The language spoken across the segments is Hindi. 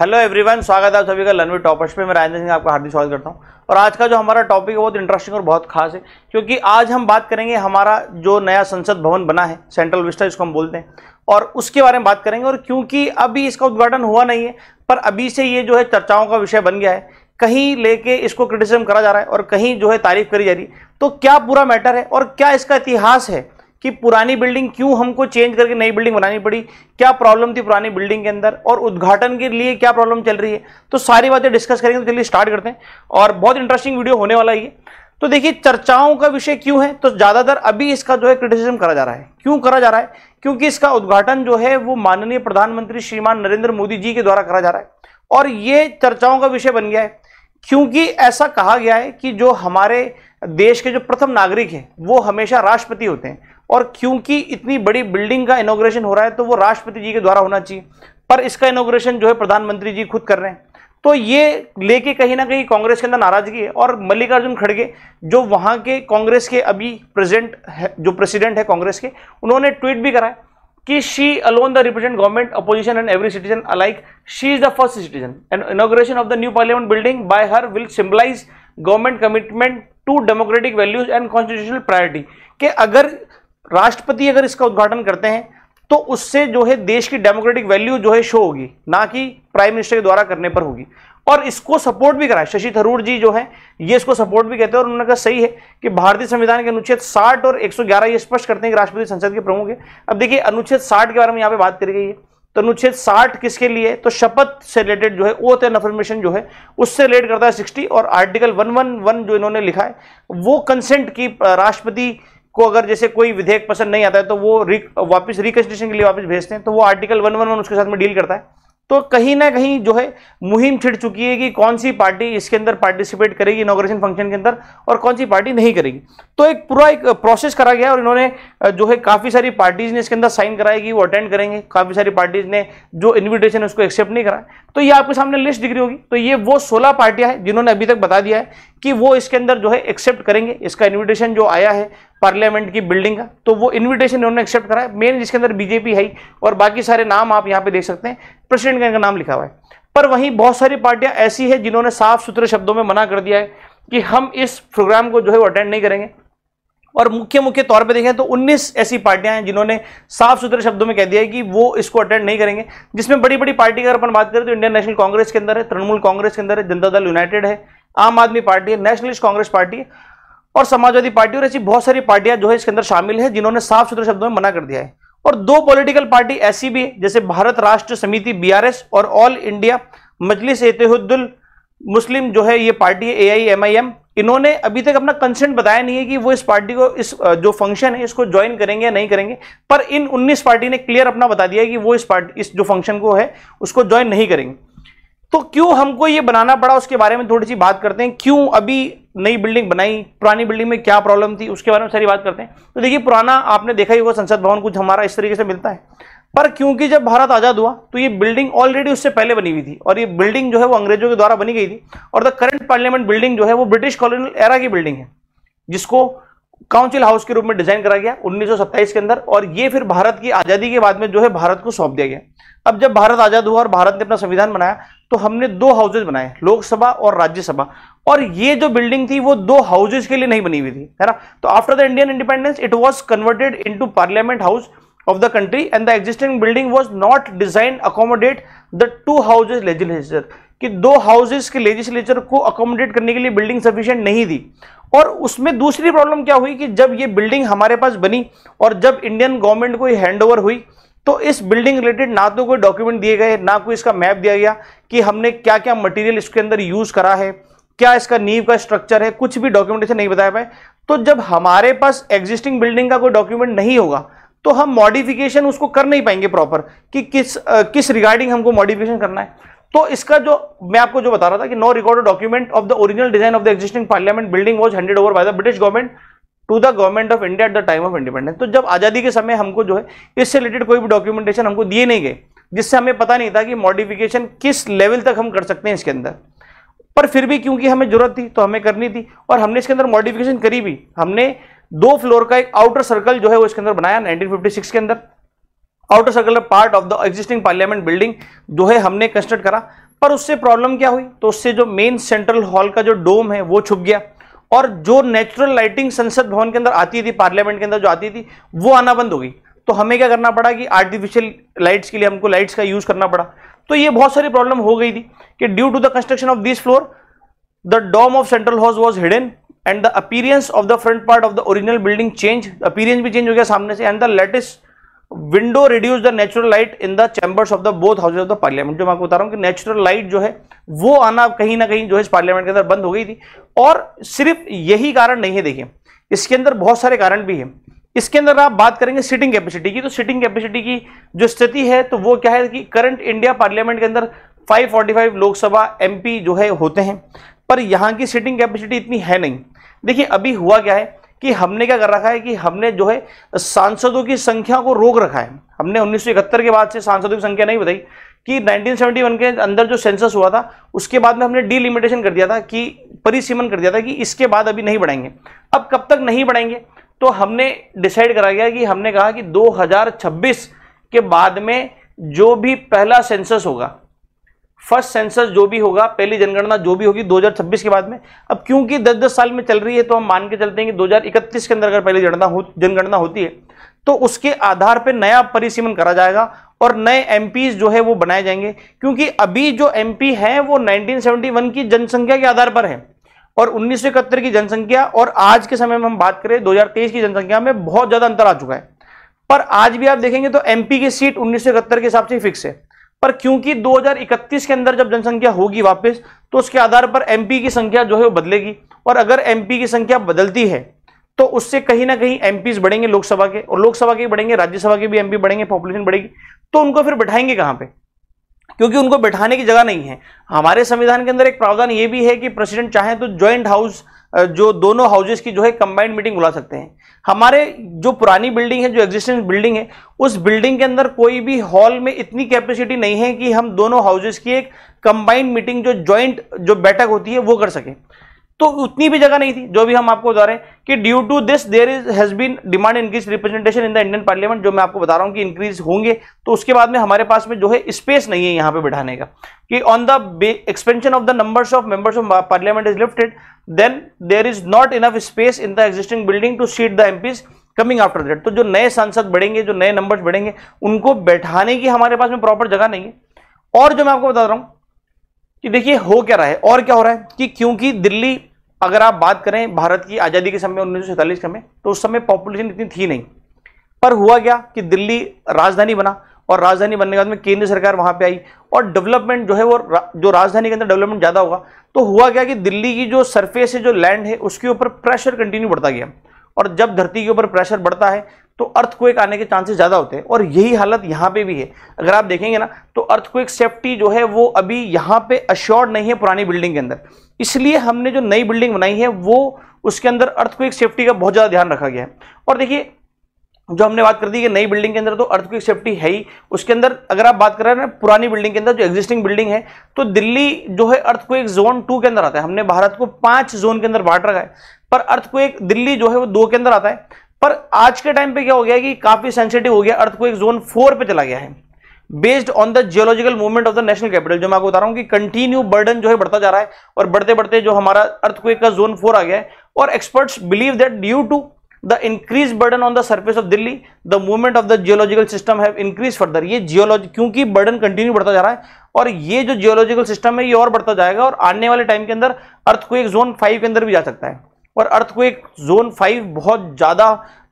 हेलो एवरीवन स्वागत है आप सभी का लनवी टॉपर्स पे मैं राजेंद्र सिंह आपका हार्दिक स्वागत करता हूँ और आज का जो हमारा टॉपिक है बहुत इंटरेस्टिंग और बहुत खास है क्योंकि आज हम बात करेंगे हमारा जो नया संसद भवन बना है सेंट्रल विस्टा जिसको हम बोलते हैं और उसके बारे में बात करेंगे और क्योंकि अभी इसका उद्घाटन हुआ नहीं है पर अभी से ये जो है चर्चाओं का विषय बन गया है कहीं लेके इसको क्रिटिसिज्म करा जा रहा है और कहीं जो है तारीफ करी जा रही है तो क्या पूरा मैटर है और क्या इसका इतिहास है कि पुरानी बिल्डिंग क्यों हमको चेंज करके नई बिल्डिंग बनानी पड़ी क्या प्रॉब्लम थी पुरानी बिल्डिंग के अंदर और उद्घाटन के लिए क्या प्रॉब्लम चल रही है तो सारी बातें डिस्कस करेंगे तो चलिए स्टार्ट करते हैं और बहुत इंटरेस्टिंग वीडियो होने वाला है तो देखिए चर्चाओं का विषय क्यों है तो ज़्यादातर अभी इसका जो है क्रिटिसिज्म करा जा रहा है क्यों करा जा रहा है क्योंकि इसका उद्घाटन जो है वो माननीय प्रधानमंत्री श्रीमान नरेंद्र मोदी जी के द्वारा करा जा रहा है और ये चर्चाओं का विषय बन गया है क्योंकि ऐसा कहा गया है कि जो हमारे देश के जो प्रथम नागरिक हैं वो हमेशा राष्ट्रपति होते हैं और क्योंकि इतनी बड़ी बिल्डिंग का इनोग्रेशन हो रहा है तो वो राष्ट्रपति जी के द्वारा होना चाहिए पर इसका इनोग्रेशन जो है प्रधानमंत्री जी खुद कर रहे हैं तो ये लेके कहीं ना कहीं कांग्रेस के अंदर नाराजगी है और मल्लिकार्जुन खड़गे जो वहाँ के कांग्रेस के अभी प्रेजेंट है जो प्रेसिडेंट है कांग्रेस के उन्होंने ट्वीट भी कराया कि she alone the represent government opposition and every citizen alike she is the first citizen and inauguration of the new parliament building by her will symbolize government commitment to democratic values and constitutional priority के अगर राष्ट्रपति अगर इसका उद्घाटन करते हैं तो उससे जो है देश की डेमोक्रेटिक वैल्यू जो है शो होगी ना कि प्राइम मिनिस्टर के द्वारा करने पर होगी और इसको सपोर्ट भी करा शशि थरूर जी जो है ये इसको सपोर्ट भी कहते हैं और उन्होंने कहा सही है कि भारतीय संविधान के अनुच्छेद 60 और 111 ये स्पष्ट करते हैं कि राष्ट्रपति संसद के प्रमुख है अब देखिए अनुच्छेद 60 के बारे में यहाँ पे बात करी गई है तो अनुच्छेद 60 किसके लिए तो शपथ से रिलेटेड जो है ओथ एंड अफर्मेशन जो है उससे रिलेट करता है सिक्सटी और आर्टिकल वन जो इन्होंने लिखा है वो कंसेंट की राष्ट्रपति को अगर जैसे कोई विधेयक पसंद नहीं आता है तो वो रि, वापस रिकस्ट्रेशन के लिए वापस भेजते हैं तो वो आर्टिकल वन वन वन उसके साथ में डील करता है तो कहीं ना कहीं जो है मुहिम छिड़ चुकी है कि कौन सी पार्टी इसके अंदर पार्टिसिपेट करेगी इनोग्रेशन फंक्शन के अंदर और कौन सी पार्टी नहीं करेगी तो एक पूरा एक प्रोसेस करा गया और इन्होंने जो है काफ़ी सारी पार्टीज ने इसके अंदर साइन कराया कि वो अटेंड करेंगे काफ़ी सारी पार्टीज ने जो इन्विटेशन है उसको एक्सेप्ट नहीं कराया तो ये आपके सामने लिस्ट दिख रही होगी तो ये वो सोलह पार्टियां हैं जिन्होंने अभी तक बता दिया है कि वो इसके अंदर जो है एक्सेप्ट करेंगे इसका इन्विटेशन जो आया है पार्लियामेंट की बिल्डिंग का तो वो इन्विटेशन इन्होंने एक्सेप्ट करा है मेन जिसके अंदर बीजेपी है और बाकी सारे नाम आप यहाँ पे देख सकते हैं प्रेसिडेंट का नाम लिखा हुआ है पर वहीं बहुत सारी पार्टियां ऐसी है जिन्होंने साफ सुथरे शब्दों में मना कर दिया है कि हम इस प्रोग्राम को जो है वो अटेंड नहीं करेंगे और मुख्य मुख्य तौर पे देखें तो 19 ऐसी पार्टियां हैं जिन्होंने साफ सुथरे शब्दों में कह दिया है कि वो इसको अटेंड नहीं करेंगे जिसमें बड़ी बड़ी पार्टी की अगर अपन बात करें तो इंडियन नेशनल कांग्रेस के अंदर है तृणमूल कांग्रेस के अंदर है जनता दल यूनाइटेड है आम आदमी पार्टी नेशनलिस्ट कांग्रेस पार्टी और समाजवादी पार्टी और ऐसी बहुत सारी पार्टियां जो है इसके अंदर शामिल है जिन्होंने साफ सुथरे शब्दों में मना कर दिया है और दो पॉलिटिकल पार्टी ऐसी भी जैसे भारत राष्ट्र समिति बीआरएस और ऑल इंडिया मजलिस एतहुद्दुल मुस्लिम जो है ये पार्टी है एम इन्होंने अभी तक अपना कंसेंट बताया नहीं है कि वो इस पार्टी को इस जो फंक्शन है इसको ज्वाइन करेंगे या नहीं करेंगे पर इन 19 पार्टी ने क्लियर अपना बता दिया है कि वो इस पार्टी इस जो फंक्शन को है उसको ज्वाइन नहीं करेंगे तो क्यों हमको ये बनाना पड़ा उसके बारे में थोड़ी सी बात करते हैं क्यों अभी नई बिल्डिंग बनाई पुरानी बिल्डिंग में क्या प्रॉब्लम थी उसके बारे में सारी बात करते हैं तो देखिए पुराना आपने देखा ही होगा संसद भवन कुछ हमारा इस तरीके से मिलता है पर क्योंकि जब भारत आज़ाद हुआ तो ये बिल्डिंग ऑलरेडी उससे पहले बनी हुई थी और ये बिल्डिंग जो है वो अंग्रेजों के द्वारा बनी गई थी और द करंट पार्लियामेंट बिल्डिंग जो है वो ब्रिटिश कॉलोनियल एरा की बिल्डिंग है जिसको काउंसिल हाउस के रूप में डिजाइन करा गया उन्नीस के अंदर और ये फिर भारत की आज़ादी के बाद में जो है भारत को सौंप दिया गया अब जब भारत आज़ाद हुआ और भारत ने अपना संविधान बनाया तो हमने दो हाउसेज बनाए लोकसभा और राज्यसभा और ये जो बिल्डिंग थी वो दो हाउसेज के लिए नहीं बनी हुई थी है ना तो after the Indian independence it was converted into parliament house of the country and the existing building was not design accommodate the two houses legislature कि दो हाउसेज के लेजिस्लेचर को अकोमोडेट करने के लिए बिल्डिंग सफिशियंट नहीं थी और उसमें दूसरी प्रॉब्लम क्या हुई कि जब ये बिल्डिंग हमारे पास बनी और जब इंडियन गवर्नमेंट को हैंड ओवर हुई तो इस बिल्डिंग रिलेटेड ना तो कोई डॉक्यूमेंट दिए गए ना कोई इसका मैप दिया गया कि हमने क्या क्या मटेरियल इसके अंदर यूज करा है क्या इसका नींव का स्ट्रक्चर है कुछ भी डॉक्यूमेंटेशन नहीं बताया पाए तो जब हमारे पास एग्जिस्टिंग बिल्डिंग का कोई डॉक्यूमेंट नहीं होगा तो हम मॉडिफिकेशन उसको कर नहीं पाएंगे प्रॉपर कि किस आ, किस रिगार्डिंग हमको मॉडिफिकेशन करना है तो इसका जो मैं आपको जो बता रहा था कि no record document of the original design of the existing parliament building was handed over by the British government to the government of India at the time of independence तो जब आज़ादी के समय हमको जो है इससे रिलेटेड कोई भी डॉक्यूमेंटेशन हमको दिए नहीं गए जिससे हमें पता नहीं था कि मॉडिफिकेशन किस लेवल तक हम कर सकते हैं इसके अंदर पर फिर भी क्योंकि हमें जरूरत थी तो हमें करनी थी और हमने इसके अंदर मॉडिफिकेशन करी भी हमने दो फ्लोर का एक आउटर सर्कल जो है वो इसके अंदर बनाया 1956 के अंदर outer circle part of the existing parliament building जो है हमने कंस्ट्रक्ट करा पर उससे प्रॉब्लम क्या हुई तो उससे जो मेन सेंट्रल हॉल का जो डोम है वो छुप गया और जो नेचुरल लाइटिंग संसद भवन के अंदर आती थी पार्लियामेंट के अंदर जो आती थी वो आना बंद हो गई तो हमें क्या करना पड़ा कि आर्टिफिशियल लाइट्स के लिए हमको लाइट्स का यूज करना पड़ा तो ये बहुत सारी प्रॉब्लम हो गई थी कि due to the construction of this floor the dome of central house was hidden and the appearance of the front part of the original building change appearance भी चेंज हो गया सामने से and the latest window reduce the natural light in the chambers of the both houses of the parliament जो मैं आपको बता रहा हूं कि नेचुरल लाइट जो है वो आना कहीं ना कहीं जो है पार्लियामेंट के अंदर बंद हो गई थी और सिर्फ यही कारण नहीं है देखिए इसके अंदर बहुत सारे कारण भी है इसके अंदर आप बात करेंगे सिटिंग कैपेसिटी की तो सिटिंग कैपेसिटी की जो स्थिति है तो वो क्या है कि करंट इंडिया पार्लियामेंट के अंदर 545 लोकसभा एमपी जो है होते हैं पर यहाँ की सिटिंग कैपेसिटी इतनी है नहीं देखिए अभी हुआ क्या है कि हमने क्या कर रखा है कि हमने जो है सांसदों की संख्या को रोक रखा है हमने उन्नीस के बाद से सांसदों की संख्या नहीं बताई कि 1971 के अंदर जो सेंसस हुआ था उसके बाद में हमने डिलिमिटेशन कर दिया था कि परिसीमन कर दिया था कि इसके बाद अभी नहीं बढ़ाएंगे अब कब तक नहीं बढ़ाएंगे तो हमने डिसाइड करा गया कि हमने कहा कि 2026 के बाद में जो भी पहला सेंसस होगा फर्स्ट सेंसस जो भी होगा पहली जनगणना जो भी होगी 2026 के बाद में अब क्योंकि 10-10 साल में चल रही है तो हम मान के चलते हैं कि 2031 के अंदर अगर पहली जनगणना हो जनगणना होती है तो उसके आधार पर नया परिसीमन करा जाएगा और नए एम जो है वो बनाए जाएंगे क्योंकि अभी जो एम है वो नाइनटीन की जनसंख्या के आधार पर है और उन्नीस की जनसंख्या और आज के समय में हम बात करें 2023 की जनसंख्या में बहुत ज़्यादा अंतर आ चुका है पर आज भी आप देखेंगे तो एमपी की सीट उन्नीस के हिसाब से फिक्स है पर क्योंकि 2031 के अंदर जब जनसंख्या होगी वापस तो उसके आधार पर एमपी की संख्या जो है वो बदलेगी और अगर एमपी की संख्या बदलती है तो उससे कहीं ना कहीं एमपीज बढ़ेंगे लोकसभा के और लोकसभा के बढ़ेंगे राज्यसभा के भी एमपी बढ़ेंगे पॉपुलेशन बढ़ेगी तो उनको फिर बैठाएंगे कहां पे क्योंकि उनको बैठाने की जगह नहीं है हमारे संविधान के अंदर एक प्रावधान यह भी है कि प्रेसिडेंट चाहे तो ज्वाइंट हाउस जो दोनों हाउसेज की जो है कंबाइंड मीटिंग बुला सकते हैं हमारे जो पुरानी बिल्डिंग है जो एग्जिस्टेंस बिल्डिंग है उस बिल्डिंग के अंदर कोई भी हॉल में इतनी कैपेसिटी नहीं है कि हम दोनों हाउसेज की एक कंबाइंड मीटिंग जो ज्वाइंट जो बैठक होती है वो कर सकें तो उतनी भी जगह नहीं थी जो भी हम आपको बता रहे हैं कि due to this there is has been demand increase representation in the Indian parliament जो मैं आपको बता रहा हूं कि इंक्रीज होंगे तो उसके बाद में हमारे पास में जो है स्पेस नहीं है यहां पे बिठाने का कि on the expansion of the numbers of members of parliament is lifted then there is not enough space in the existing building to seat the MPs coming after that तो जो नए सांसद बढ़ेंगे जो नए नंबर्स बढ़ेंगे उनको बैठाने की हमारे पास में प्रॉपर जगह नहीं है और जो मैं आपको बता रहा हूं कि देखिए हो क्या रहा है और क्या हो रहा है कि क्योंकि दिल्ली अगर आप बात करें भारत की आज़ादी के समय उन्नीस के में तो उस समय पॉपुलेशन इतनी थी नहीं पर हुआ क्या कि दिल्ली राजधानी बना और राजधानी बनने के बाद में केंद्र सरकार वहाँ पे आई और डेवलपमेंट जो है वो जो राजधानी के अंदर डेवलपमेंट ज़्यादा होगा तो हुआ क्या कि दिल्ली की जो सरफेस है जो लैंड है उसके ऊपर प्रेशर कंटिन्यू बढ़ता गया और जब धरती के ऊपर प्रेशर बढ़ता है तो अर्थक्वेक आने के चांसेस ज़्यादा होते हैं और यही हालत यहाँ पे भी है अगर आप देखेंगे ना तो अर्थक्वेक सेफ्टी जो है वो अभी यहाँ पे अश्योर्ड नहीं है पुरानी बिल्डिंग के अंदर इसलिए हमने जो नई बिल्डिंग बनाई है वो उसके अंदर अर्थ एक सेफ्टी का बहुत ज़्यादा ध्यान रखा गया है और देखिए जो हमने बात कर दी कि नई बिल्डिंग के अंदर तो अर्थ एक सेफ्टी है ही उसके अंदर अगर आप बात कर रहे हैं ना पुरानी बिल्डिंग के अंदर जो एग्जिस्टिंग बिल्डिंग है तो दिल्ली जो है अर्थ एक जोन टू के अंदर आता है हमने भारत को पांच जोन के अंदर बांट रखा है पर अर्थ एक दिल्ली जो है वो दो के अंदर आता है पर आज के टाइम पे क्या हो गया कि काफी सेंसिटिव हो गया अर्थ को एक जोन फोर पे चला गया है based on the geological movement of the national capital जो मैं आपको बता रहा हूँ कि कंटिन्यू बर्डन जो है बढ़ता जा रहा है और बढ़ते बढ़ते जो हमारा अर्थक्वेक का जोन फोर आ गया है और experts believe that due to the increase burden on the surface of Delhi the movement of the geological system have increase further ये जियोलॉजी क्योंकि बर्डन कंटिन्यू बढ़ता जा रहा है और ये जो जियोलॉजिकल सिस्टम है ये और बढ़ता जाएगा और आने वाले टाइम के अंदर अर्थक्वेक जोन फाइव के अंदर भी जा सकता है और अर्थक्वेक जोन फाइव बहुत ज़्यादा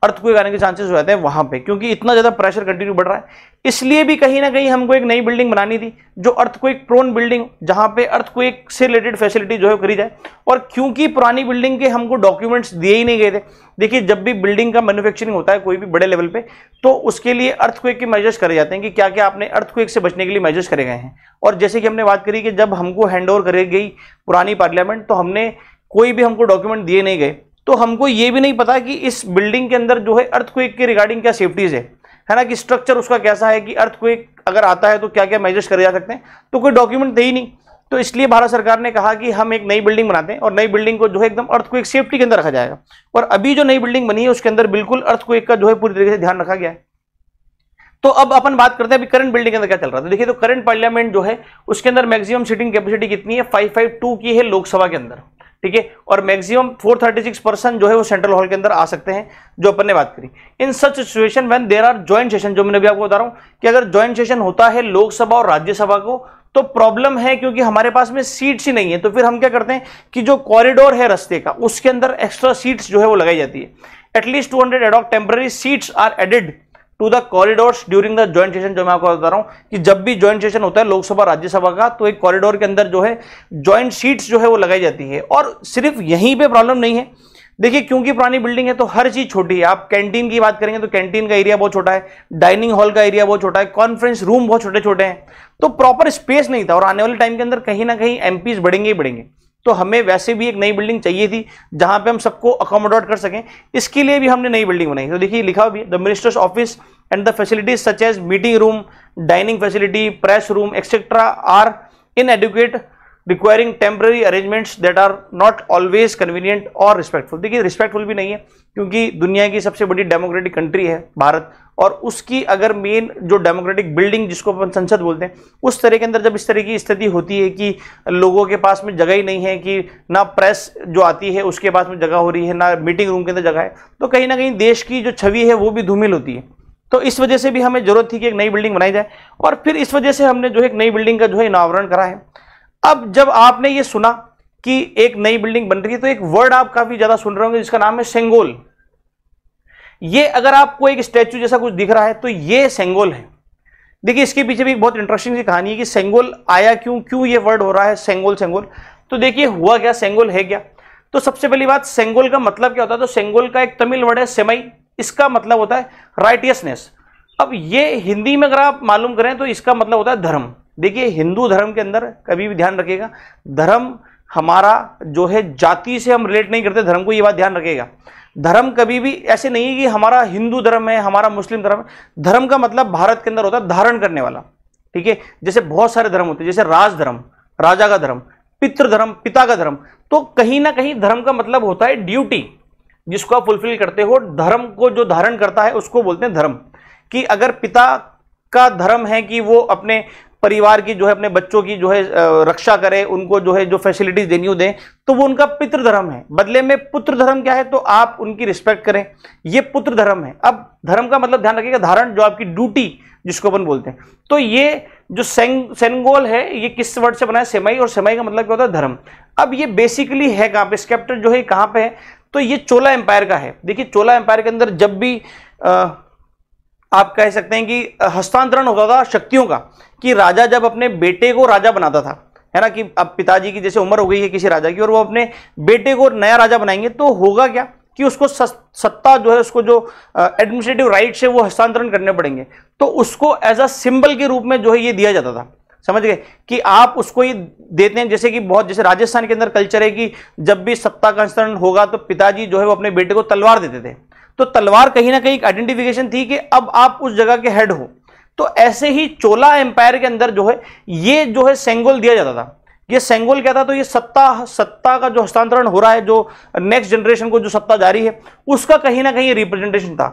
अर्थक्वेक आने के चांसेस हो जाते हैं वहाँ पे क्योंकि इतना ज़्यादा प्रेशर कंटिन्यू बढ़ रहा है इसलिए भी कहीं ना कहीं हमको एक नई बिल्डिंग बनानी थी जो अर्थक्वेक प्रोन बिल्डिंग जहाँ पे अर्थक्वेक से रिलेटेड फैसिलिटी जो है करी जाए और क्योंकि पुरानी बिल्डिंग के हमको डॉक्यूमेंट्स दिए ही नहीं गए थे देखिए जब भी बिल्डिंग का मैन्युफैक्चरिंग होता है कोई भी बड़े लेवल पे तो उसके लिए अर्थक्वेक के मेजर्स करे जाते हैं कि क्या क्या आपने अर्थक्वेक से बचने के लिए मेजर्स करे गए हैं और जैसे कि हमने बात करी कि जब हमको हैंड ओवर करी गई पुरानी पार्लियामेंट तो हमने कोई भी हमको डॉक्यूमेंट दिए नहीं गए तो हमको ये भी नहीं पता कि इस बिल्डिंग के अंदर जो है अर्थक्वेक के रिगार्डिंग क्या सेफ्टीज़ है है ना कि स्ट्रक्चर उसका कैसा है कि अर्थक्वेक अगर आता है तो क्या क्या मेजर्स करे जा सकते हैं तो कोई डॉक्यूमेंट दे ही नहीं तो इसलिए भारत सरकार ने कहा कि हम एक नई बिल्डिंग बनाते हैं और नई बिल्डिंग को जो है एकदम अर्थक्वेक सेफ्टी के अंदर रखा जाएगा और अभी जो नई बिल्डिंग बनी है उसके अंदर बिल्कुल अर्थक्वेक का जो है पूरी तरीके से ध्यान रखा गया है तो अब अपन बात करते हैं अभी करंट बिल्डिंग के अंदर क्या चल रहा है तो देखिए तो करंट पार्लियामेंट जो है उसके अंदर मैक्सिमम सीटिंग कैपेसिटी कितनी है 552 की है लोकसभा के अंदर ठीक है और मैक्सिमम 436 परसेंट जो है वो सेंट्रल हॉल के अंदर आ सकते हैं जो अपन ने बात करी in such situation when there are joint session जो मैंने अभी आपको बता रहा हूं कि अगर ज्वाइंट सेशन होता है लोकसभा और राज्यसभा को तो प्रॉब्लम है क्योंकि हमारे पास में सीट्स ही नहीं है तो फिर हम क्या करते हैं कि जो कॉरिडोर है रस्ते का उसके अंदर एक्स्ट्रा सीट्स जो है वो लगाई जाती है at least two hundred ad hoc temporary seats are added to the corridors during the joint session जो मैं आपको बता रहा हूँ कि जब भी ज्वाइंट सेशन होता है लोकसभा राज्यसभा का तो एक कॉरिडोर के अंदर जो है ज्वाइंट सीट्स जो है वो लगाई जाती है और सिर्फ यहीं पे प्रॉब्लम नहीं है देखिए क्योंकि पुरानी बिल्डिंग है तो हर चीज़ छोटी है आप कैंटीन की बात करेंगे तो कैंटीन का एरिया बहुत छोटा है डाइनिंग हॉल का एरिया बहुत छोटा है कॉन्फ्रेंस रूम बहुत छोटे छोटे हैं तो प्रॉपर स्पेस नहीं था और आने वाले टाइम के अंदर कहीं ना कहीं एमपीज बढ़ेंगे ही बढ़ेंगे तो हमें वैसे भी एक नई बिल्डिंग चाहिए थी जहां पे हम सबको अकोमोडेट कर सकें इसके लिए भी हमने नई बिल्डिंग बनाई तो देखिए लिखा भी the ministers office and the facilities such as meeting room dining facility press room etcetera are inadequate requiring temporary arrangements that are not always convenient और रिस्पेक्टफुल देखिए रिस्पेक्टफुल भी नहीं है क्योंकि दुनिया की सबसे बड़ी डेमोक्रेटिक कंट्री है भारत और उसकी अगर मेन जो डेमोक्रेटिक बिल्डिंग जिसको अपन संसद बोलते हैं उस तरह के अंदर जब इस तरह की स्थिति होती है कि लोगों के पास में जगह ही नहीं है कि ना प्रेस जो आती है उसके पास में जगह हो रही है ना मीटिंग रूम के अंदर जगह है तो कहीं ना कहीं देश की जो छवि है वो भी धूमिल होती है तो इस वजह से भी हमें जरूरत थी कि एक नई बिल्डिंग बनाई जाए और फिर इस वजह से हमने जो है एक नई बिल्डिंग का जो है अनावरण करा है अब जब आपने ये सुना कि एक नई बिल्डिंग बन रही है तो एक वर्ड आप काफी ज्यादा सुन रहे होंगे जिसका नाम है सेंगोल ये अगर आपको एक स्टैचू जैसा कुछ दिख रहा है तो ये सेंगोल है देखिए इसके पीछे भी एक बहुत इंटरेस्टिंग सी कहानी है कि सेंगोल आया क्यों क्यों ये वर्ड हो रहा है सेंगोल सेंगोल तो देखिए हुआ क्या सेंगोल है क्या तो सबसे पहली बात सेंगोल का मतलब क्या होता है तो सेंगोल का एक तमिल वर्ड है सेमई इसका मतलब होता है राइटियसनेस अब ये हिंदी में अगर आप मालूम करें तो इसका मतलब होता है धर्म देखिए हिंदू धर्म के अंदर कभी भी ध्यान रखेगा धर्म हमारा जो है जाति से हम रिलेट नहीं करते धर्म को ये बात ध्यान रखेगा धर्म कभी भी ऐसे नहीं है कि हमारा हिंदू धर्म है हमारा मुस्लिम धर्म है धर्म का मतलब भारत के अंदर होता है धारण करने वाला ठीक है जैसे बहुत सारे धर्म होते हैं जैसे राज धर्म राजा का धर्म पितृधर्म पिता का धर्म तो कहीं ना कहीं धर्म का मतलब होता है ड्यूटी जिसको आप फुलफिल करते हो धर्म को जो धारण करता है उसको बोलते हैं धर्म कि अगर पिता का धर्म है कि वो अपने परिवार की जो है अपने बच्चों की जो है रक्षा करें उनको जो है जो फैसिलिटीज देनी हो दें तो वो उनका पितृ धर्म है बदले में पुत्र धर्म क्या है तो आप उनकी रिस्पेक्ट करें ये पुत्र धर्म है अब धर्म का मतलब ध्यान रखिएगा धारण जो आपकी ड्यूटी जिसको अपन बोलते हैं तो ये जो सेंग सेंगोल है ये किस वर्ड से बना है सेमाई और सेमाई का मतलब क्या होता है धर्म अब ये बेसिकली है कहाँ पे स्केप्टर जो है कहाँ पे है तो ये चोला एम्पायर का है देखिए चोला एम्पायर के अंदर जब भी आ, आप कह सकते हैं कि हस्तांतरण होता था शक्तियों का कि राजा जब अपने बेटे को राजा बनाता था है ना कि अब पिताजी की जैसे उम्र हो गई है किसी राजा की और वो अपने बेटे को नया राजा बनाएंगे तो होगा क्या कि उसको सत्ता जो है उसको जो एडमिनिस्ट्रेटिव राइट्स है वो हस्तांतरण करने पड़ेंगे तो उसको एज अ सिंबल के रूप में जो है ये दिया जाता था समझ गए कि आप उसको ये देते हैं जैसे कि बहुत जैसे राजस्थान के अंदर कल्चर है कि जब भी सत्ता का हस्तांतरण होगा तो पिताजी जो है वो अपने बेटे को तलवार देते थे तो तलवार कहीं ना कहीं एक आइडेंटिफिकेशन थी कि अब आप उस जगह के हेड हो तो ऐसे ही चोला एम्पायर के अंदर जो है ये जो है सेंगोल दिया जाता था ये सेंगोल क्या था तो ये सत्ता सत्ता का जो हस्तांतरण हो रहा है जो नेक्स्ट जनरेशन को जो सत्ता जारी है उसका कहीं ना कहीं रिप्रेजेंटेशन था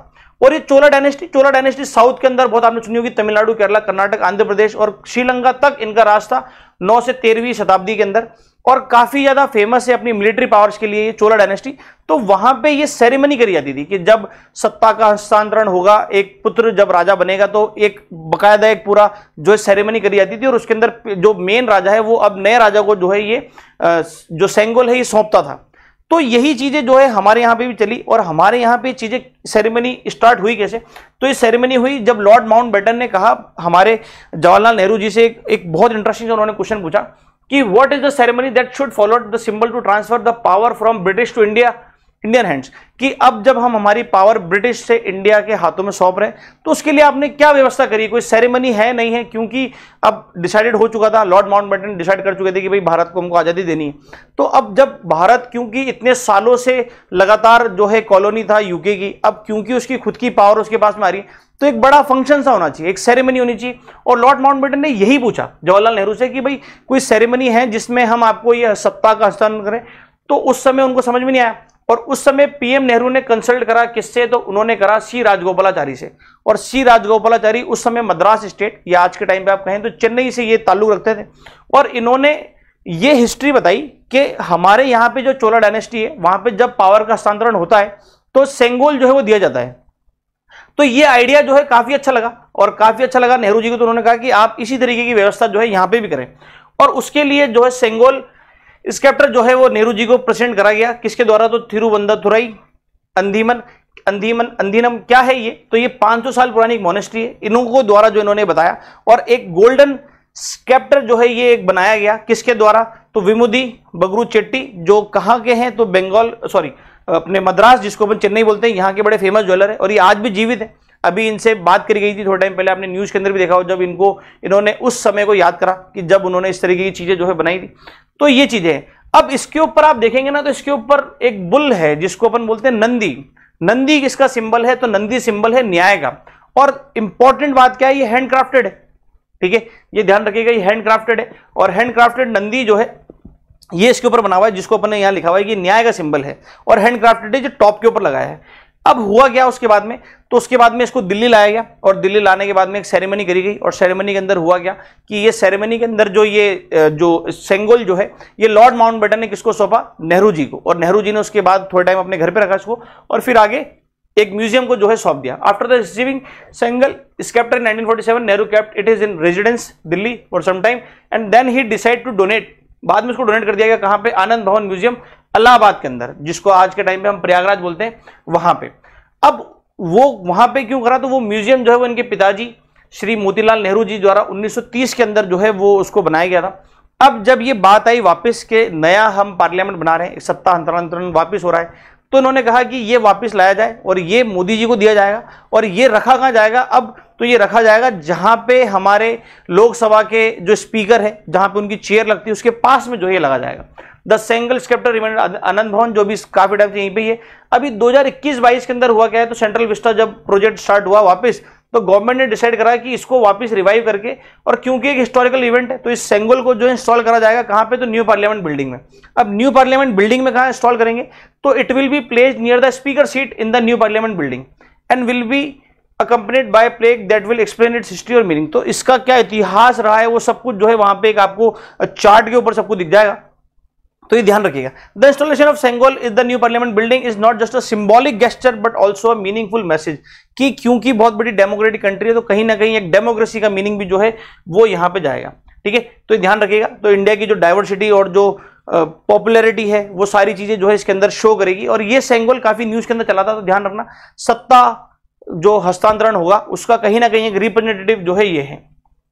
और ये Chola dynasty Chola dynasty south के अंदर बहुत आपने सुनी होगी तमिलनाडु केरला कर्नाटक आंध्र प्रदेश और श्रीलंका तक इनका राज था नौ से तेरहवीं शताब्दी के अंदर और काफी ज्यादा फेमस है अपनी मिलिट्री पावर्स के लिए ये चोला डायनेस्टी तो वहां पे ये सेरेमनी करी जाती थी कि जब सत्ता का हस्तांतरण होगा एक पुत्र जब राजा बनेगा तो एक बकायदा एक पूरा जो है सेरेमनी करी जाती थी और उसके अंदर जो मेन राजा है वो अब नए राजा को जो है ये जो सेंगोल है ये सौंपता था तो यही चीजें जो है हमारे यहाँ पे भी चली और हमारे यहाँ पे चीजें सेरेमनी स्टार्ट हुई कैसे तो ये सेरेमनी हुई जब लॉर्ड माउंट बेटन ने कहा हमारे जवाहरलाल नेहरू जी से एक बहुत इंटरेस्टिंग उन्होंने क्वेश्चन पूछा कि what is the ceremony that should follow the symbol to transfer the power from British to India Indian hands कि अब जब हम हमारी पावर ब्रिटिश से इंडिया के हाथों में सौंप रहे हैं तो उसके लिए आपने क्या व्यवस्था करी कोई सेरेमनी है नहीं है क्योंकि अब डिसाइडेड हो चुका था लॉर्ड माउंटबेटन डिसाइड कर चुके थे कि भाई भारत को हमको आज़ादी देनी है तो अब जब भारत क्योंकि इतने सालों से लगातार जो है कॉलोनी था यूके की अब क्योंकि उसकी खुद की पावर उसके पास में आ रही है तो एक बड़ा फंक्शन सा होना चाहिए एक सेरेमनी होनी चाहिए और लॉर्ड माउंटबेटन ने यही पूछा जवाहरलाल नेहरू से कि भाई कोई सेरेमनी है जिसमें हम आपको ये सत्ता का हस्तांतरण करें तो उस समय उनको समझ में नहीं आया और उस समय पीएम नेहरू ने कंसल्ट करा किससे तो उन्होंने करा सी राजगोपालाचारी से और सी राजगोपालाचारी उस समय मद्रास स्टेट या आज के टाइम पे आप कहें तो चेन्नई से ये ताल्लुक रखते थे और इन्होंने ये हिस्ट्री बताई कि हमारे यहाँ पे जो चोला डायनेस्टी है वहाँ पे जब पावर का हस्तांतरण होता है तो सेंगोल जो है वो दिया जाता है तो ये आइडिया जो है काफी अच्छा लगा और काफी अच्छा लगा नेहरू जी को तो उन्होंने कहा कि आप इसी तरीके की व्यवस्था जो है यहां पे भी करें और उसके लिए जो है सेंगोल स्केप्टर जो है वो नेहरू जी को प्रेजेंट करा गया किसके द्वारा तो थिरुवंदाथुराई अंधीमन अंधीमन अंधीनम क्या है ये तो ये पांच साल पुरानी मोनेस्ट्री है को द्वारा जो इन्होंने बताया और एक गोल्डन स्कैप्टर जो है ये एक बनाया गया किसके द्वारा तो विमुदी बगरू चेट्टी जो कहाँ के हैं तो बंगाल सॉरी अपने मद्रास जिसको अपन चेन्नई बोलते हैं यहाँ के बड़े फेमस ज्वेलर है और ये आज भी जीवित है अभी इनसे बात करी गई थी थोड़ा टाइम पहले आपने न्यूज़ के अंदर भी देखा हो जब इनको इन्होंने उस समय को याद करा कि जब उन्होंने इस तरीके की चीज़ें जो है बनाई थी तो ये चीज़ें हैं अब इसके ऊपर आप देखेंगे ना तो इसके ऊपर एक बुल है जिसको अपन बोलते हैं नंदी नंदी किसका सिंबल है तो नंदी सिंबल है न्याय का और इंपॉर्टेंट बात क्या है ये हैंडक्राफ्टेड है ठीक है ये ध्यान रखिएगा ये हैंडक्राफ्टेड है और हैंडक्राफ्टेड नंदी जो है ये इसके ऊपर बना हुआ है जिसको अपन ने यहाँ लिखा हुआ है कि न्याय का सिंबल है और हैंडक्राफ्टेड है जो टॉप के ऊपर लगाया है अब हुआ क्या उसके बाद में तो उसके बाद में इसको दिल्ली लाया गया और दिल्ली लाने के बाद में एक सेरेमनी करी गई और सेरेमनी के अंदर हुआ क्या कि ये सेरेमनी के अंदर जो ये जो सेंगोल जो है ये लॉर्ड माउंटबेटन ने किसको सौंपा नेहरू जी को और नेहरू जी ने उसके बाद थोड़े टाइम अपने घर पर रखा इसको और फिर आगे एक म्यूजियम को जो है सौंप दिया after the receiving Sengol sceptre forty seven Nehru kept it is in residence Delhi for some time and then he decide to donate बाद में उसको डोनेट कर दिया गया कहां पे आनंद भवन म्यूजियम अलाहाबाद के अंदर जिसको आज के टाइम पे हम प्रयागराज बोलते हैं वहां पे अब वो वहां पे क्यों करा तो वो म्यूजियम जो है वो इनके पिताजी श्री मोतीलाल नेहरू जी द्वारा 1930 के अंदर जो है वो उसको बनाया गया था अब जब ये बात आई वापस के नया हम पार्लियामेंट बना रहे हैं सत्ता सप्ताह अंतरण वापस हो रहा है तो इन्होंने कहा कि ये वापस लाया जाए और ये मोदी जी को दिया जाएगा और ये रखा कहाँ जाएगा अब तो ये रखा जाएगा जहाँ पे हमारे लोकसभा के जो स्पीकर है जहाँ पे उनकी चेयर लगती है उसके पास में जो ये लगा जाएगा the Sengol sceptre reminder Anand Bhavan जो भी काफी टाइम से यहीं पर ही है अभी 2021-22 के अंदर हुआ क्या है तो सेंट्रल विस्टा जब प्रोजेक्ट स्टार्ट हुआ वापस तो गवर्नमेंट ने डिसाइड करा कि इसको वापस रिवाइव करके और क्योंकि एक हिस्टोरिकल इवेंट है तो इस सेंगोल को जो इंस्टॉल करा जाएगा कहाँ पे तो न्यू पार्लियामेंट बिल्डिंग में अब न्यू पार्लियामेंट बिल्डिंग में कहाँ इंस्टॉल करेंगे तो it will be place near the speaker seat in the new parliament building and will be accompanied by plague that will explain its history और मीनिंग तो इसका क्या इतिहास रहा है वो सब कुछ जो है वहाँ पे एक आपको चार्ट के ऊपर सब कुछ दिख जाएगा तो ये ध्यान रखिएगा the installation of Sengol is the new parliament building is not just a symbolic gesture but also a meaningful message कि क्योंकि बहुत बड़ी डेमोक्रेटिक कंट्री है तो कहीं ना कहीं एक डेमोक्रेसी का मीनिंग भी जो है वो यहां पे जाएगा ठीक है तो ये ध्यान रखिएगा तो इंडिया की जो डाइवर्सिटी और जो पॉपुलैरिटी uh, है वो सारी चीजें जो है इसके अंदर शो करेगी और ये सेंगोल काफी न्यूज के अंदर चला था तो ध्यान रखना सत्ता जो हस्तांतरण होगा उसका कहीं ना कहीं एक रिप्रेजेंटेटिव जो है ये है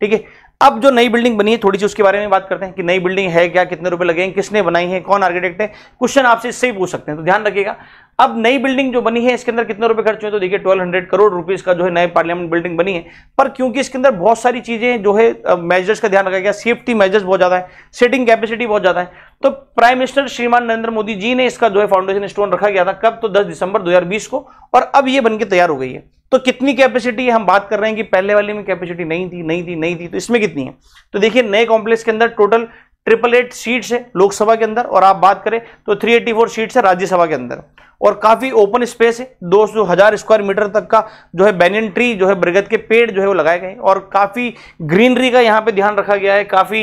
ठीक है अब जो नई बिल्डिंग बनी है थोड़ी सी उसके बारे में बात करते हैं कि नई बिल्डिंग है क्या कितने रुपए लगे किसने बनाई है कौन आर्किटेक्ट है क्वेश्चन आपसे इससे ही पूछ सकते हैं तो ध्यान रखिएगा अब नई बिल्डिंग जो बनी है इसके अंदर कितने रुपए खर्च हुए तो देखिए 1200 करोड़ रुपीस का जो है नए पार्लियामेंट बिल्डिंग बनी है पर क्योंकि इसके अंदर बहुत सारी चीजें जो है मेजर्स का ध्यान रखा गया सेफ्टी मेजर्स बहुत ज्यादा है सिटिंग कैपेसिटी बहुत ज्यादा है तो प्राइम मिनिस्टर श्रीमान नरेंद्र मोदी जी ने इसका जो है फाउंडेशन स्टोन रखा गया था कब तो दस दिसंबर दो को और अब ये बनकर तैयार हो गई है तो कितनी कैपेसिटी है हम बात कर रहे हैं कि पहले वाले में कैपेसिटी नहीं थी नहीं थी नहीं थी तो इसमें कितनी है तो देखिए नए कॉम्प्लेक्स के अंदर टोटल ट्रिपल एट सीट्स है लोकसभा के अंदर और आप बात करें तो 384 सीट्स है राज्यसभा के अंदर और काफ़ी ओपन स्पेस है दो सौ हज़ार स्क्वायर मीटर तक का जो है बैनियन ट्री जो है बरगद के पेड़ जो है वो लगाए गए और काफ़ी ग्रीनरी का यहाँ पे ध्यान रखा गया है काफ़ी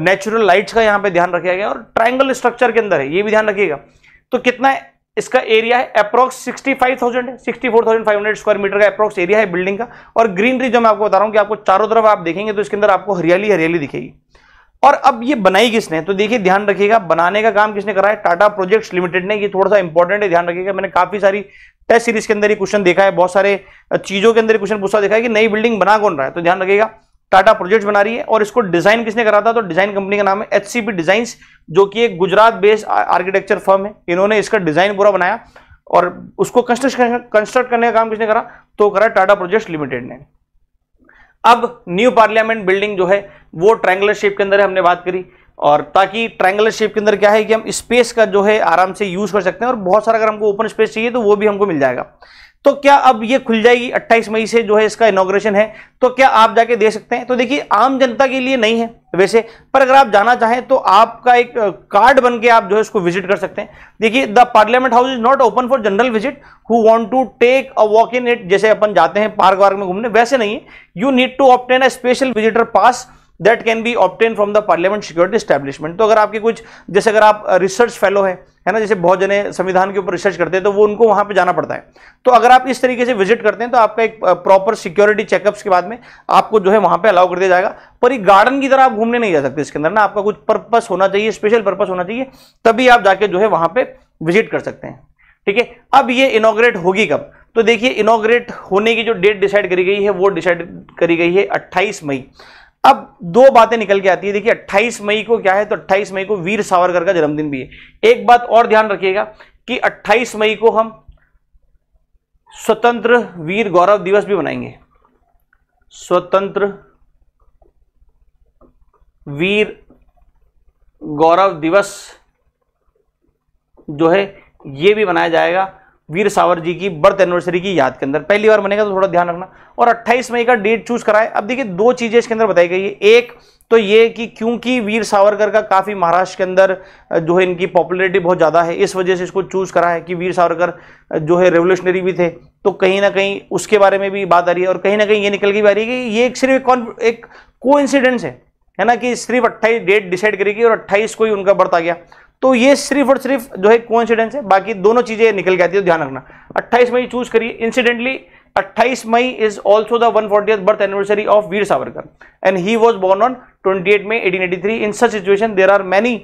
नेचुरल लाइट्स का यहाँ पे ध्यान रखा गया है और ट्राइंगल स्ट्रक्चर के अंदर है ये भी ध्यान रखिएगा तो कितना इसका एरिया है अप्रोक्स 65,000 हंड्रेड स्क्वायर मीटर का अप्रोक्स एरिया है बिल्डिंग का और ग्रीनरी जो मैं आपको बता रहा हूँ कि आपको चारों तरफ आप देखेंगे तो इसके अंदर आपको हरियाली हरियाली दिखेगी और अब ये बनाई किसने तो देखिए ध्यान रखिएगा बनाने का काम किसने करा है टाटा प्रोजेक्ट्स लिमिटेड ने ये थोड़ा सा इंपॉर्टेंट है ध्यान रखिएगा मैंने काफी सारी टेस्ट सीरीज के अंदर ये क्वेश्चन देखा है बहुत सारे चीजों के अंदर क्वेश्चन पूछा देखा है कि नई बिल्डिंग बना कौन रहा है तो ध्यान रखिएगा टाटा प्रोजेक्ट बना रही है और इसको डिजाइन किसने करा था तो डिजाइन कंपनी का नाम है एच सी जो कि एक गुजरात बेस्ड आर्किटेक्चर फर्म है इन्होंने इसका डिजाइन पूरा बनाया और उसको कंस्ट्रक्ट करने का काम किसने करा तो करा टाटा प्रोजेक्ट लिमिटेड ने अब न्यू पार्लियामेंट बिल्डिंग जो है वो ट्रैंगुलर शेप के अंदर हमने बात करी और ताकि ट्रैंगुलर शेप के अंदर क्या है कि हम स्पेस का जो है आराम से यूज कर सकते हैं और बहुत सारा अगर हमको ओपन स्पेस चाहिए तो वो भी हमको मिल जाएगा तो क्या अब ये खुल जाएगी 28 मई से जो है इसका इनोग्रेशन है तो क्या आप जाके दे सकते हैं तो देखिए आम जनता के लिए नहीं है वैसे पर अगर आप जाना चाहें तो आपका एक कार्ड बन के आप जो है उसको विजिट कर सकते हैं देखिए the parliament house is not open for general visit who want to take a walk in it जैसे अपन जाते हैं पार्क वार्क में घूमने वैसे नहीं है you need to obtain a special visitor pass that can be obtain from the parliament security establishment तो अगर आपके कुछ जैसे अगर आप रिसर्च फेलो है है ना जैसे बहुत जने संविधान के ऊपर रिसर्च करते हैं तो वो उनको वहां पे जाना पड़ता है तो अगर आप इस तरीके से विजिट करते हैं तो आपका एक प्रॉपर सिक्योरिटी चेकअप्स के बाद में आपको जो है वहां पे अलाउ कर दिया जाएगा पर ये गार्डन की तरह आप घूमने नहीं जा सकते इसके अंदर ना आपका कुछ पर्पस होना चाहिए स्पेशल पर्पस होना चाहिए तभी आप जाके जो है वहां पर विजिट कर सकते हैं ठीक है अब ये इनोग्रेट होगी कब तो देखिए इनोग्रेट होने की जो डेट डिसाइड करी गई है वो डिसाइड करी गई है अट्ठाईस मई अब दो बातें निकल के आती है देखिए 28 मई को क्या है तो 28 मई को वीर सावरकर का जन्मदिन भी है एक बात और ध्यान रखिएगा कि 28 मई को हम स्वतंत्र वीर गौरव दिवस भी मनाएंगे स्वतंत्र वीर गौरव दिवस जो है ये भी मनाया जाएगा वीर सावर जी की बर्थ एनिवर्सरी की याद के अंदर पहली बार बनेगा तो थोड़ा ध्यान रखना और 28 मई का डेट चूज कराए अब देखिए दो चीजें इसके अंदर बताई गई है एक तो ये कि क्योंकि वीर सावरकर का काफ़ी महाराष्ट्र के अंदर जो है इनकी पॉपुलैरिटी बहुत ज़्यादा है इस वजह से इसको चूज़ करा है कि वीर सावरकर जो है रेवोल्यूशनरी भी थे तो कहीं ना कहीं उसके बारे में भी बात आ रही है और कहीं ना कहीं ये निकल के भी आ रही है कि ये एक सिर्फ एक को है है ना कि सिर्फ अट्ठाईस डेट डिसाइड करेगी और अट्ठाईस को ही उनका बर्थ आ गया तो ये सिर्फ और सिर्फ जो है कॉन्सिडेंस है बाकी दोनों चीजें निकल के आती है तो ध्यान रखना 28 मई चूज करिए incidentally 28 May is also the forty birth anniversary of Veer Savarkar and he was born on twenty eight May eighteen eighty three in such situation there are many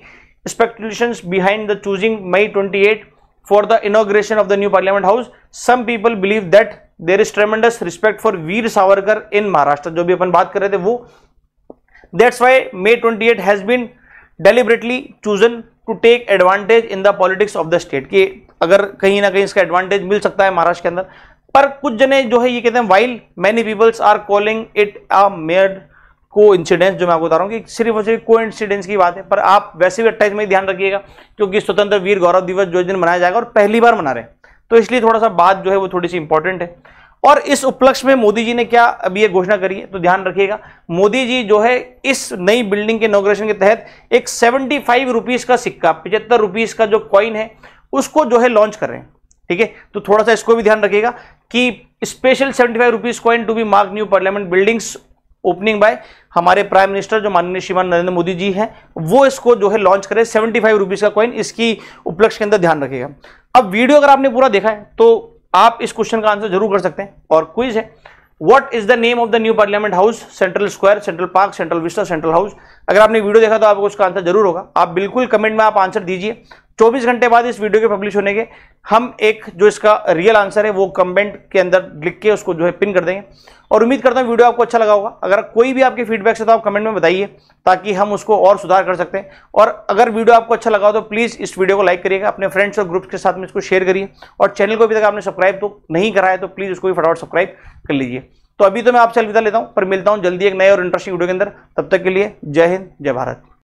speculation behind choosing May twenty eight for the inauguration of the new parliament house some people believe that there is tremendous respect for Veer Savarkar in Maharashtra जो भी अपन बात कर रहे थे वो that's why May twenty eight has been deliberately chosen to take advantage in the politics of the state कि अगर कहीं ना कहीं इसका एडवांटेज मिल सकता है महाराष्ट्र के अंदर पर कुछ जने जो है ये कहते हैं while many peoples are calling it a mere coincidence जो मैं आपको बता रहा हूँ कि सिर्फ और सिर्फ को इंसिडेंस की बात है पर आप वैसे भी अट्ठाईस में ध्यान रखिएगा क्योंकि स्वतंत्र वीर गौरव दिवस जो दिन मनाया जाएगा और पहली बार मना रहे हैं तो इसलिए थोड़ा सा बात जो है वो थोड़ी सी इंपॉर्टेंट है और इस उपलक्ष्य में मोदी जी ने क्या अभी ये घोषणा करी है तो ध्यान रखिएगा मोदी जी जो है इस नई बिल्डिंग के इनोग्रेशन के तहत एक सेवेंटी फाइव रुपीज का सिक्का पिचहत्तर रुपीज का जो कॉइन है उसको जो है लॉन्च कर रहे हैं ठीक है तो थोड़ा सा इसको भी ध्यान रखिएगा कि special seventy five rupees coin to be mark new parliament buildings opening by हमारे प्राइम मिनिस्टर जो माननीय श्रीमान नरेंद्र मोदी जी हैं वो इसको जो है लॉन्च करें सेवेंटी फाइव रुपीज का कॉइन इसकी उपलक्ष्य के अंदर ध्यान रखेगा अब वीडियो अगर आपने पूरा देखा है तो आप इस क्वेश्चन का आंसर जरूर कर सकते हैं और क्विज है what is the name of the new parliament house central square central park central vista central house अगर आपने वीडियो देखा तो आपको उसका आंसर जरूर होगा आप बिल्कुल कमेंट में आप आंसर दीजिए 24 घंटे बाद इस वीडियो के पब्लिश होने के हम एक जो इसका रियल आंसर है वो कमेंट के अंदर लिख के उसको जो है पिन कर देंगे और उम्मीद करता हूँ वीडियो आपको अच्छा लगा होगा अगर कोई भी आपके फीडबैक्स है तो आप कमेंट में बताइए ताकि हम उसको और सुधार कर सकते हैं और अगर वीडियो आपको अच्छा लगा हो तो प्लीज़ इस वीडियो को लाइक करिएगा अपने फ्रेंड्स और ग्रुप्स के साथ में इसको शेयर करिए और चैनल को अभी तक आपने सब्सक्राइब तो नहीं कराया तो प्लीज़ उसको भी फटाफट सब्सक्राइब कर लीजिए तो अभी तो मैं आपसे अलविदा लेता हूँ पर मिलता हूँ जल्दी एक नए और इंटरेस्टिंग वीडियो के अंदर तब तक के लिए जय हिंद जय भारत